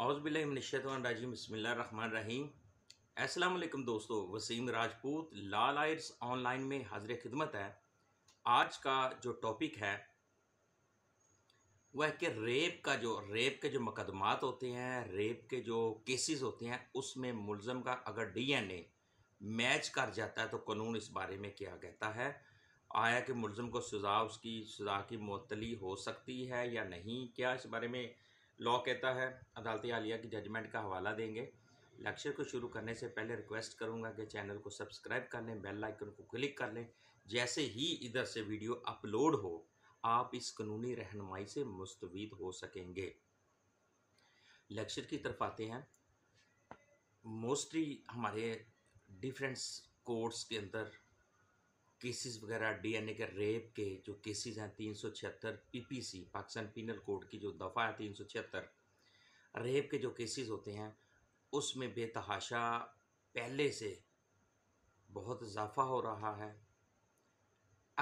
अवज़बिल्लाशतवानराजी बसमीम अस्सलाम दोस्तों वसीम राजपूत लाल आयर्स ऑनलाइन में हाजिर खिदमत है आज का जो टॉपिक है वह कि रेप का जो रेप के जो मुकदमात होते हैं रेप के जो केसेस होते हैं उसमें मुलम का अगर डीएनए मैच कर जाता है तो कानून इस बारे में क्या कहता है आया कि मुलम को सजा उसकी सजा की मअतली हो सकती है या नहीं क्या इस बारे में लॉ कहता है अदालत आलिया की जजमेंट का हवाला देंगे लेक्चर को शुरू करने से पहले रिक्वेस्ट करूंगा कि चैनल को सब्सक्राइब कर लें बेल आइकन को क्लिक कर लें जैसे ही इधर से वीडियो अपलोड हो आप इस कानूनी रहनमाई से मुस्तविद हो सकेंगे लेक्चर की तरफ आते हैं मोस्टली हमारे डिफरेंस कोर्ट्स के अंदर केसेस वगैरह डीएनए के रेप के जो केसेस हैं तीन सौ छिहत्तर पीपीसी पाकिस्तान पीनल कोड की जो दफ़ा है तीन सौ छिहत्तर रेप के जो केसेस होते हैं उसमें बेतहाशा पहले से बहुत इजाफा हो रहा है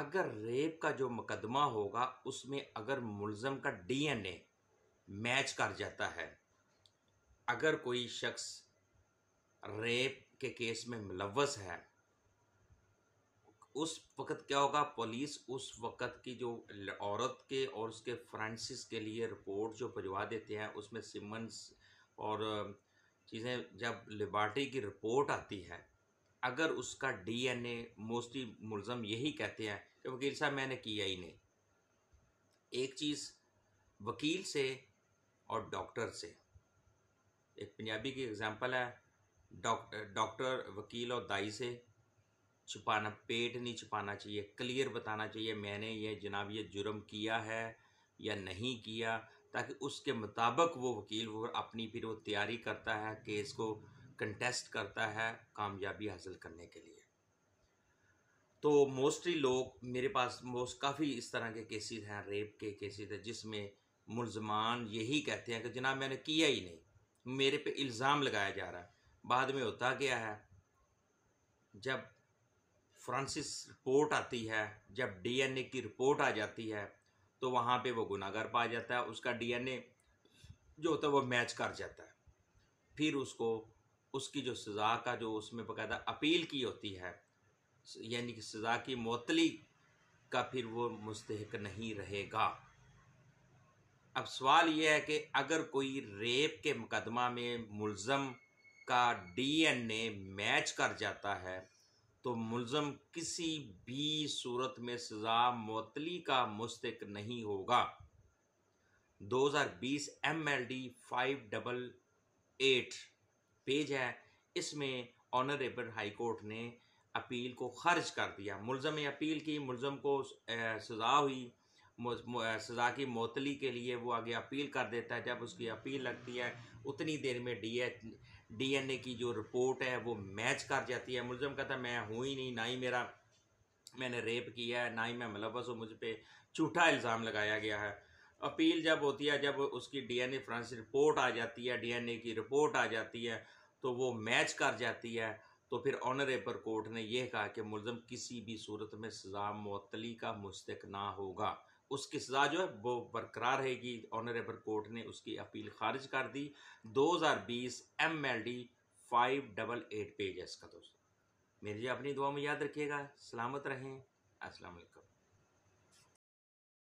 अगर रेप का जो मुकदमा होगा उसमें अगर मुलज़म का डीएनए मैच कर जाता है अगर कोई शख्स रेप के केस में मुलवस है उस वक़्त क्या होगा पुलिस उस वक़्त की जो औरत के और उसके फ्रांसिस के लिए रिपोर्ट जो भिजवा देते हैं उसमें सिमंस और चीज़ें जब लिबार्टी की रिपोर्ट आती है अगर उसका डीएनए मोस्टली मुलज़म यही कहते हैं कि वकील साहब मैंने किया ही नहीं एक चीज़ वकील से और डॉक्टर से एक पंजाबी की एग्ज़ाम्पल है डॉक्टर डॉक्टर वकील और दाई से छुपाना पेट नहीं छुपाना चाहिए क्लियर बताना चाहिए मैंने ये जनाब ये जुर्म किया है या नहीं किया ताकि उसके मुताबिक वो वकील वो अपनी फिर वो तैयारी करता है केस को कंटेस्ट करता है कामयाबी हासिल करने के लिए तो मोस्टली लोग मेरे पास मोस्ट काफ़ी इस तरह के केसेस हैं रेप के केसेस हैं जिसमें मुलजमान यही कहते हैं कि जनाब मैंने किया ही नहीं मेरे पे इल्ज़ाम लगाया जा रहा है बाद में होता क्या है जब फ्रांसिस रिपोर्ट आती है जब डीएनए की रिपोर्ट आ जाती है तो वहाँ पे वो गुनागार पाया जाता है उसका डीएनए जो होता है वो मैच कर जाता है फिर उसको उसकी जो सज़ा का जो उसमें बकायदा अपील की होती है यानी कि सज़ा की मअतली का फिर वो मुस्तक नहीं रहेगा अब सवाल यह है कि अगर कोई रेप के मुकदमा में मुलम का डीएनए मैच कर जाता है तो मुलम किसी भी सूरत में सज़ा मअतली का मुस्तक नहीं होगा 2020 डबल एट पेज है इसमें ऑनरेबल हाई कोर्ट ने अपील को खारिज कर दिया मुलज़म अपील की मुलम को सज़ा हुई सज़ा की मोतली के लिए वो आगे अपील कर देता है जब उसकी अपील लगती है उतनी देर में D H D N A की जो रिपोर्ट है वो मैच कर जाती है मुलम कहता है मैं हूँ ही नहीं ना ही मेरा मैंने रेप किया है ना ही मैं मुलवस हूँ मुझ पर झूठा इल्ज़ाम लगाया गया है अपील जब होती है जब उसकी D N A France report आ जाती है डी एन ए की रिपोर्ट आ जाती है तो वो मैच कर जाती है तो फिर ऑनरेबर कोर्ट ने यह कहा कि मुलम किसी भी सूरत में सज़ा मअतली का मुस्तक ना होगा उसकी सज़ा जो है वो बरकरार रहेगी ऑनरेबल कोर्ट ने उसकी अपील खारिज कर दी 2020 एमएलडी 588 पेज है इसका दोस्तों मेरी अपनी दुआ में याद रखिएगा सलामत रहें असलकम